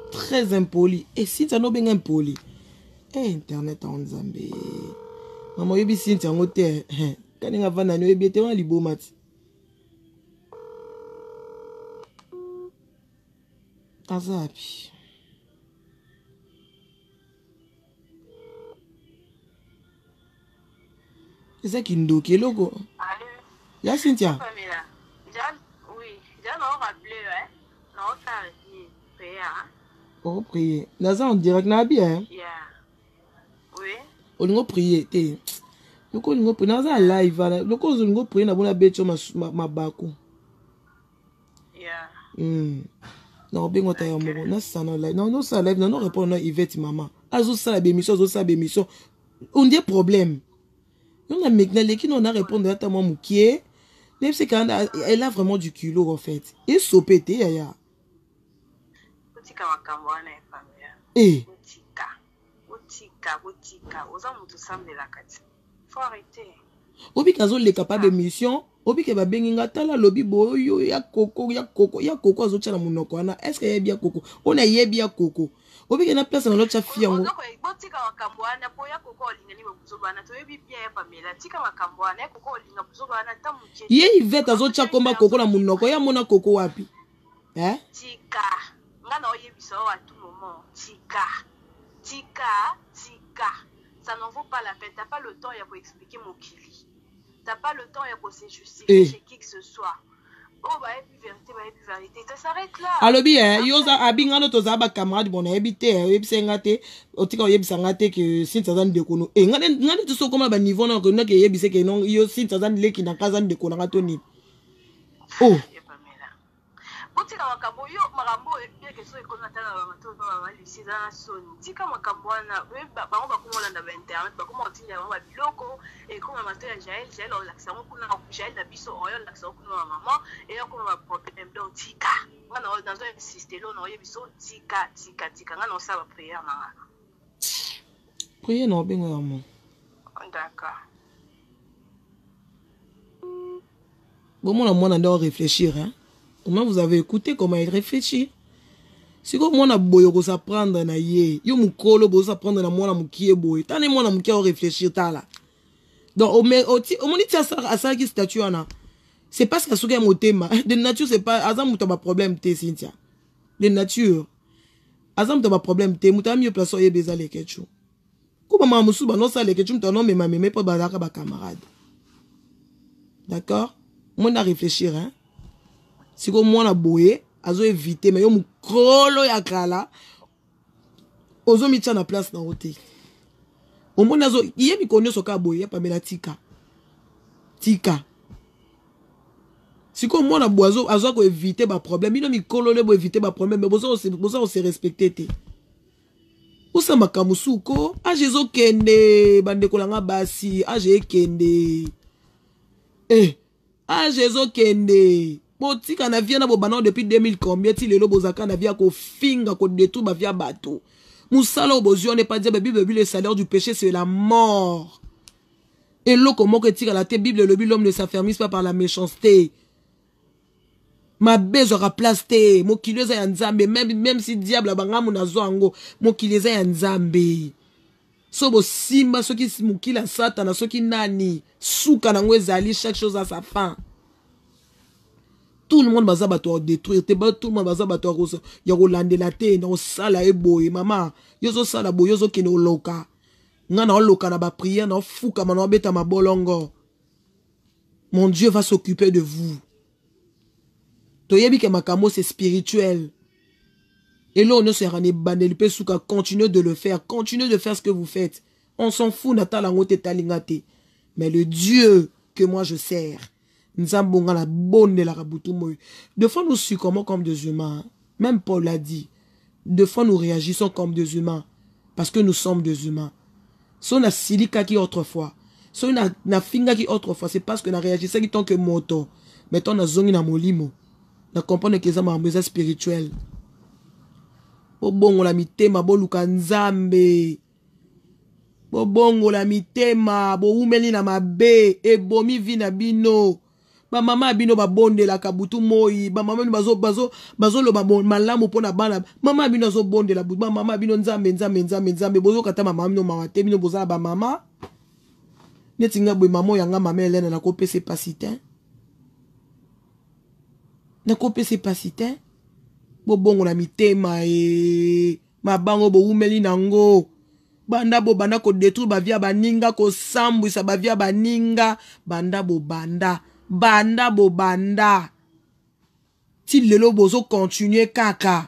très impoli esinti ana obenga impoli e internet yango nzambe mama oyebi sinti yango te kaninga vandani oyebi ete wana liboma ti aza api eza kindoki eloko ya cynthia John, oui, John, on va bleu, hein. Non, ça, c'est, c'est, hein. Oh, prier. on on direct na bien. Hein? Yeah. Oui. Olingo prier Nous on on prier live ah, nous Loko on prier na bona ma mabaku. Yeah. Mm. na obengo ta On ça live nosala live nano répondre On ivete mama On bémission azosala bémission ondie problème on na meki naleki répondre Même elle a vraiment du culot en fait esope te yaya tika makambo wana epambela eh. otika otika otika oza moto osambelaka ti fo arrete obiki azoleka pa démission obiki babengi nga tala alobi boyo ya koko ya koko ya koko azotya na monoko wana estce ayebi ya koko oyo nayebi ya koko obiki na place nazotya fi yango botika makambo wana mpo ya koko olingani bozobana toyebi bien ya pamela tika makambo wana ya koko olinga bozobana ta moke ye ivete azotya komba koko na monoko ya mona koko wapi eh? tika nga na oyebi à tout moment tika tika tika ça n'en vaut pas la peine t'as pas le temps expliquer mon kili. t'as pas le temps ya kose justifier eh. chez qui que ce soit oyo oh, bayebi vérité bayebi vérité ça s'arrête là alobi e eh. yo abinga no tozala bacamarade bon nayebi te eh. oyebisa nga te otika oyebisa nga que ke de Kono. ndeko no e nga nde toso okomala que nake nake eyebise non yo sinti aza leki na qui aza ndeko na nga to nini o oh. otinawaka boyo makambo oyo epiyeke so ekomi atala bamato babalisi eza na soni tika makambo wana bango bakoma olanda bainternet bakoma kotinda bango babiloko ekoma eh, mato ya jael jael olakisa ngo kuna jael na biso oyo olakisa ngo kuna bamama eya eh, koma baproblème donc tika nga na oyo nazo insiste lo na oyebi so tika tika tika nga na osala bapriere na nga priere na obengo ya mo d'accord bomona mwana nde orefléchir hein comment vous avez écouté comment il réfléchit sikoyo mwana ça prendre na ye yo un prendre na vous mukie boye réfléchir, t'as là. donc ça qui c'est parce que vous motema de nature c'est pas Vous avez un problème cynthia de nature Azam moto ya problème te moto amio place avez un problème me mais bah, camarade. d'accord mona réfléchir hein sikoyo mwana boye azoevite me yo mokolo ya kala ozomitia na place na yo te omoni azo ye mikolo nyonso kaka boye yapamela tika tika sikoyo mwana boye aza koevite baproblème bino mikolo nde boevite baproblème me boza kose respecte te osa makambo suko age ezokende bandeko nanga basi age ekende eh, age ezokende botika na vie na bobana oyo depuis 2000 combien ti lelo bozalaka na vie ya kofinga kodetour bavie ya bato mosala oyo bozwi wana epa diable bible ebi le salaire du péché c'est la mort eloko moko etikala te bible elobi l'homme ne s'affermise pas par la méchanceté mabe ezwaka place te mokili eza ya nzambe même si diable abangamu nazwa yango mokili eza ya nzambe so bosimba soki mokili ya satana soki nani suka nango ezali chaque chose a sa fin tout le monde va va bato détruire tout le monde va bato ya kolandela te na osala e boye mama yo sala boye ozokende oloka nga na oloka na prière, na ofukama na obeta mabolongo mon dieu va s'occuper de vous toi yebi ke camo c'est spirituel eloo ne se sera ni mpe suka continue de le faire continue de faire ce que vous faites on s'en fout natala yango te mais le dieu que moi je sers la la bondelaka la moyo De fois nous succombons comme des humains même Paul l'a dit De fois nous réagissons comme des humains parce que nous sommes des humains si on a silikaki autrefois si on a autrefois c'est parce que nous réagissons tant que moto mais tant zongi na molimo na comprenons que nous avons eza spirituel bobongola mitema boluka nzambe bon mitema bowumeli na mabe bon mi na bino bamama ya bino babondelaka butu moi bamama bino bazoloba bazo, bazo malamu mpona bana mama ya bino azobondela butu bamama ya bino nzambe nzambe nzambe nzambe bozoka ta mamama bino mawa te bino bozala bamama neti nga boye mama oyo yanga mama elena nakopesa epasi te nakopesa epasi te bobongola mitema e mabango bowumeli nango banda bobanda kodetruire bavia baninga kosambwisa bavia baninga banda bobanda banda bobanda ti lelo bozokontinue kaka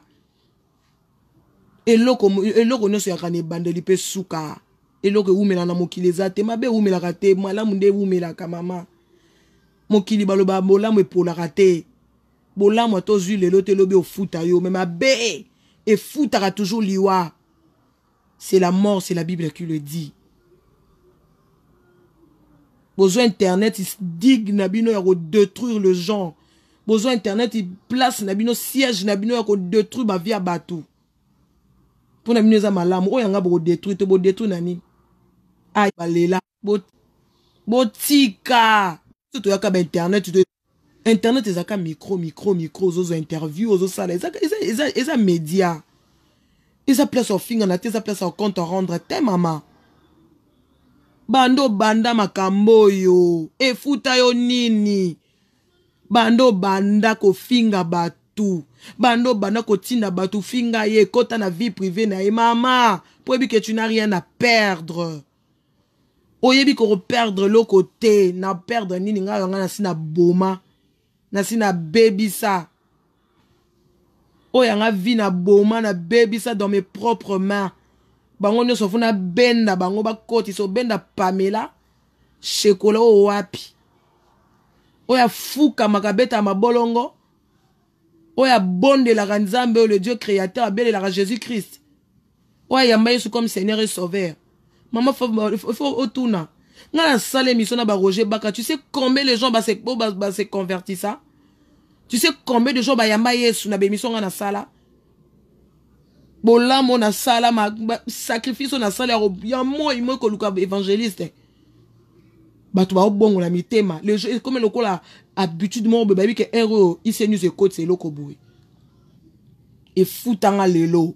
eloko, eloko nyonso yaka na ebandeli mpe suka eloko ewumela na mokili eza te mabe ewumelaka te malamu nde ewumelaka mama mokili baloba bolamu epolaka te bolamu ata ozwi lelo te elobi ofuta yo me mabe efutaka toujours liwa c'est la mort c'est la bible qui le dit bozwa internet digue na bino ya kodétruire le genre bozwa internet place na bino siège na bino ya kodétruire bavie ya bato mpo na bino eza malamu oyo yanga bokodétruire to bodétruire na nini ai balela botika so toyaka bainternet internet ezalaka micro micro micro ozozwa interview ozosala eza média eza place ya ofingana te eza place ya compte à rendre te mama bando banda makambo oyo efuta yo nini bando banda kofinga bato bando banda kotinda bato finga ye ekɔta na vie privé na ye mama mpo yebi ke tu na rien na perdre oyebi kokoperdre loko te na perdre nini ngai yanga na si na boma na si na bebisa oyo yanga vi na boma na bebisa dans mes propres mains bango nyonso ofuna benda bango bakotisa obenda pamela shekola oyo wapi oyo afukamaka abeta ya mabolongo oyo abondelaka nzambe oyo le dieu créateur abelelaka jésus christ oyo ayamba yesu comme seigneur et sauveur mama fo otuna ngai nasala émission na baroger baka tu sais combien les gens base convertisa tu sais combien de gens bayamba yesu na bémission ngai nasala ba bolamu oyo nasala masacrifice oyo nasala ya moi moi koluka évangéliste bato baobongola mitema komi lokola habitude moko boye bayebi ke ere oyo isenus ekotisa eloko boye efutanga lelo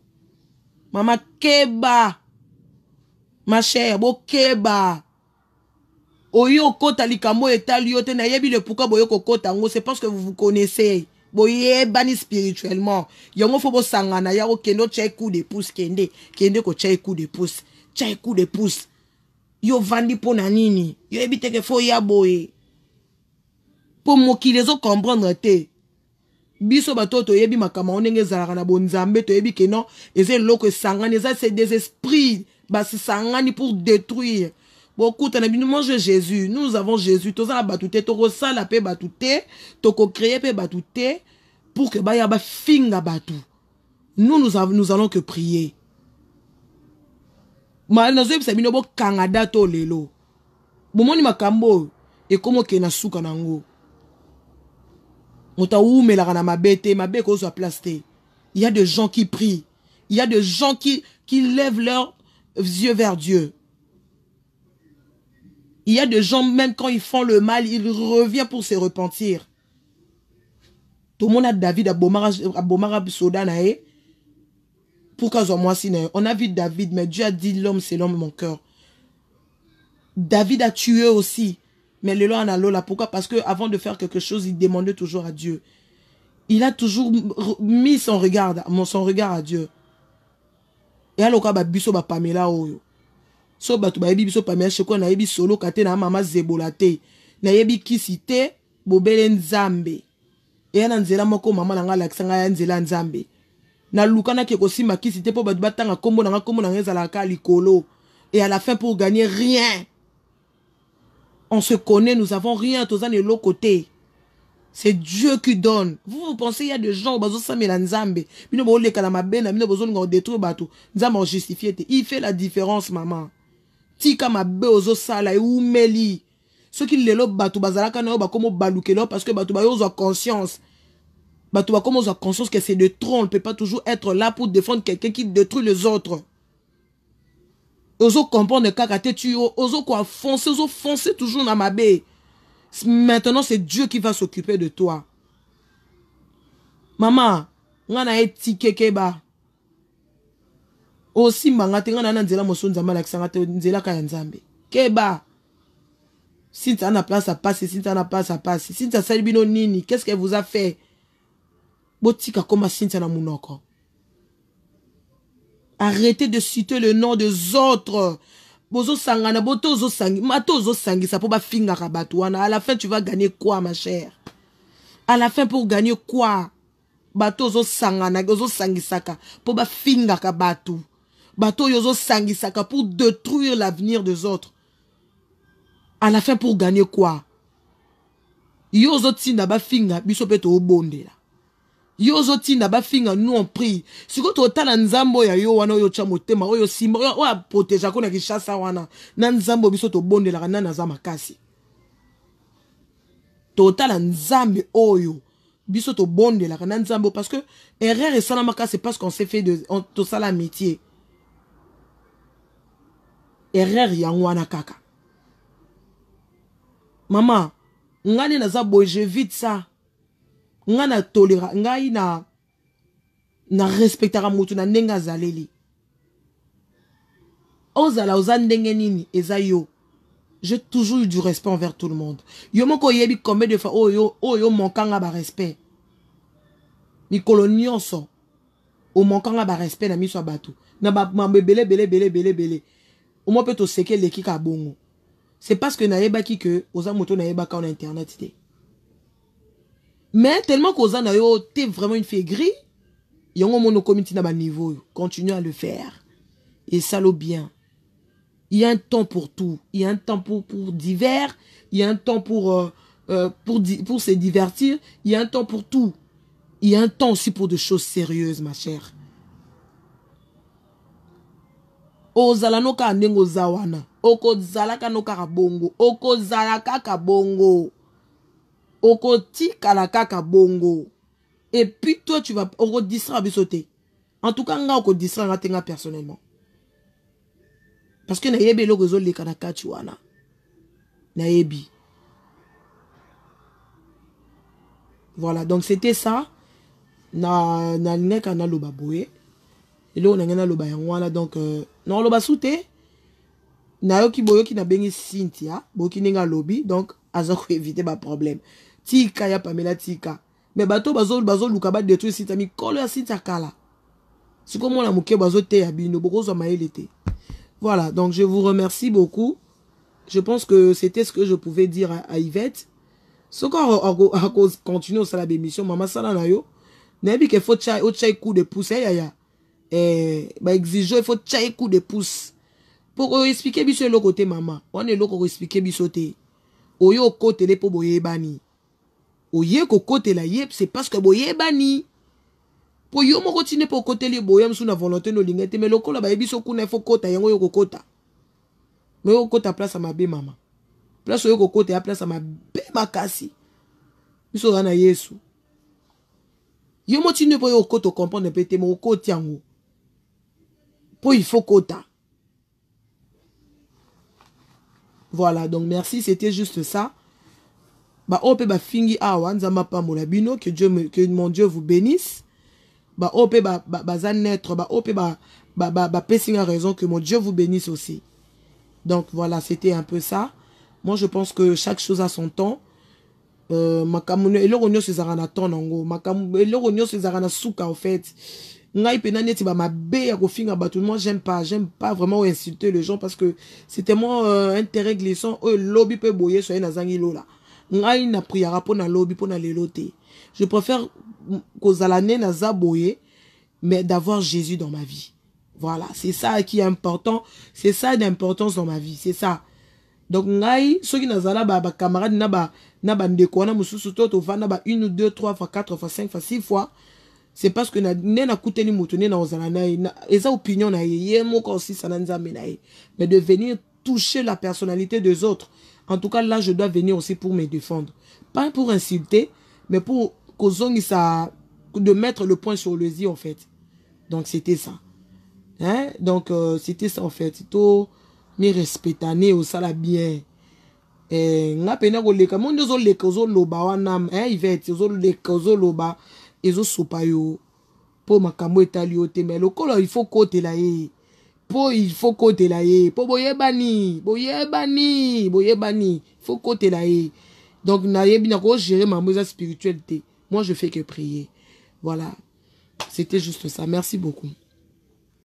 mama keba ma chere bokeba oyo okota likambo oyo etali yo te nayebi le pourkui boye kokota yango c'est parce que vous vous connaissez boyebani spirituellement yango fo bosangana ya okende otya ecoup de pouce kende kende kotya ecoup de pouce tya ecoup de pouce yo vandi mpo na nini yoyebi teke fo ya boye mpo mokili ezokomprendre te biso bato oyo toyebi makambo yango ndenge ezalaka na bonzambe toyebi ke non eza eloko esangani eza se des esprits basisangani pour détruire beaucoup bino nous je jésus nous avons jésus tous tozala ça te tokosala mpe bato te tokocreye mpe battu te pour que baya à bato nous nous, avons, nous allons que prier nazoyebisa bino bokanga da to lelo bomoni makambo et comment que na suka na mais la awumelaka ma ma te mabe ekozwa place il y a des gens qui prient il y a des gens qui, qui lèvent leurs yeux vers dieu il y a des gens, même quand ils font le mal, ils reviennent pour se repentir. Tout le monde a David à Bomara Sodanae. Eh? Pourquoi eh? On a vu David, mais Dieu a dit l'homme, c'est l'homme, mon cœur. David a tué aussi. Mais le en a là. Pourquoi Parce qu'avant de faire quelque chose, il demandait toujours à Dieu. Il a toujours mis son regard, son regard à Dieu. Et alors, quand Pamela, oh, so bato bayebi biso shoko shekwa solo na mama zebola na nayebi bobele nzambe E moko mama langa ngai alakisa ya nzela nzambe nalukanaki ekosimba kisi kisite po bato batanga nkombo na kombo na likolo et à la fin pour gagner rien on se connaît nous avons rien ans na l'autre côté c'est Dieu qui donne. Vous, vous pensez, il y a des gens, il fait la différence, maman tika mabe ozo eumeli soki lelo bato bazalaka na yo bakoma balukelo parce que bato ont conscience bato ont conscience que c'est de trop on ne peut pas toujours être là pour défendre quelqu'un qui détruit les autres comprendre kaka te tu quoi foncer foncer toujours na be maintenant c'est dieu qui va s'occuper de toi Maman, on a été ti bah osimbanga te tenga na na nzela mosusu nzambe te nzela ka keba si aza na place apasi since aza na place nini qu'est-ce que vous a fait botika koma since na munoko. arrêtez de citer le nom des autres bozosangana boto zo zo mata ozosangisa mpo bafingaka finga wana à la fin tu vas gagner quoi ma chère à la fin pour gagner quoi bato ozosangana ozosangisaka mpo finga bato bato yozo sangisaka pour détruire l'avenir des autres à la fin pour gagner quoi yo ba bafinga biso mpe Yozo tina ba bafinga nous on prie sikoyo total n'zambo ya yo wana oyo otya yo simbo, nsima oyo aprotege ako ki kishasa wana na biso to bonde tobondelaka nani aza makasi total nzambe oyo biso bonde la nzambe n'zambo parce que erreur salamaka c'est parce qu'on s'est fait de salamitié. métier erreur yango wana kaka mama ngai nde naza boye je vide ça ngai na tolera ngai na na respectaka motu na ndenge azaleli ozala oza ndenge nini eza yo j'ai toujours eu du respect envers tout le monde yo moko oyebi combien de fois oyo oh, oyo oh, omonkanga barespect mikolo nyonso omonkanga barespect na miso ya bato na bamambo ebele ebele ebele ebele ebele omwa mpe toseke a bon bongo c'est parce que nayebaki que osa moto nayebaka pas internet mais tellement qu'osa na yo vraiment une fille gris yango mona okomi ntina baniveau continue à le faire Et ça le bien il y a un temps pour tout il y a un temps pour, divers il y a un temps pour, euh, euh, pour, pour se divertir il y a un temps pour tout il y a un temps aussi pour des choses sérieuses ma chère ozala noka ndenge oza wana okozala kana kaka bongo okozala kaka bongo okotikala kaka bongo epui toi tu vas okodistra biso te en tout cas nga okodistra nga te nga personnellement parce que nayebi eloko ezoleka na kati wana nayebi voilà donc c'était ça na nalingaka naloba boye lelo euh, na a naloba yango wana donc na koloba su te ki na bengi cynthia Boki ndenge alobi donc aza ma problème. tika ya pamela tika Mais bato bazoluka badetruire sinta mikolo ya sinta kala sikoyo mwana te ya bino bokozwa mayele te voilà donc je vous remercie beaucoup je pense que c'était ce que je pouvais dire à, à Yvette soki akocontinue osala bémission mama sala na yo faut ke fa otyai coup de pouce eh, ya. eh, baexige ifo tia ye coup de pouce mpo koexplike biso eloko te mama wana eloko koexplike biso te oyo okotele mpo boyebani oye kokotela ye c'est parce que boyebani mpo yo moko ntina mpo okoteli boya mosu na volonté na olinga te me lokola bayebi so kuna ifo kota yango oyo kokota me oyo kokota place ya mabe mama place oyo kokota ya place ya mabe makasi biso oza na yesu yo mo ntina mpo oyo okota okomprendre mpe te me okoti yango Pour il faut Voilà, donc merci, c'était juste ça. Bah, ope, bah, fingi awa, nzamba pamola bino, que Dieu, me, que mon Dieu vous bénisse. Bah, ope, bah, bah, bah, za naître, bah, ope, bah, bah, bah, bah, pessinga raison, que mon Dieu vous bénisse aussi. Donc, voilà, c'était un peu ça. Moi, je pense que chaque chose a son temps. Euh, et le nyo se zarana ton nango, et le nyo se zarana souka, en fait ngai mpenza neti bamabeya kofinga bato moi j'aime pas j'aime pas vraiment insulter les gens parce que c'était moi euh, un terrain glissant lobby lobi boyer boye na nazangi lola ngai napriaka mpo na lobby pour na lelo je préfère kozala na za boyer mais d'avoir jésus dans ma vie voilà c'est ça qui est important c'est ça d'importance dans ma vie c'est ça donc ngai na za la ba na ba na na wana mosusu to na ba 1 ou 2 3 fois 4 fois 5 fois 6 fois c'est parce que na na nakuteli ni ne naozala na ye opinion na ye moko aussi mais de venir toucher la personnalité des autres en tout cas là je dois venir aussi pour me défendre pas pour insulter mais pour ça de mettre le point sur le zi, en fait donc c'était ça hein? donc euh, c'était ça en fait to mi respectane osala bien eh, nga mpe zo mondi ozoleka loba wana eh, hein, ivet ozoleka loba ezosopa yo mpo makambo etali yo te me la ifo Po ye mpo ifo la ye po boyebani boyebani boyebani ifo la ye donc nayebi nakozgere gérer ma spirituel spiritualité moi je fais que prier voilà c'était juste ça merci beaucoup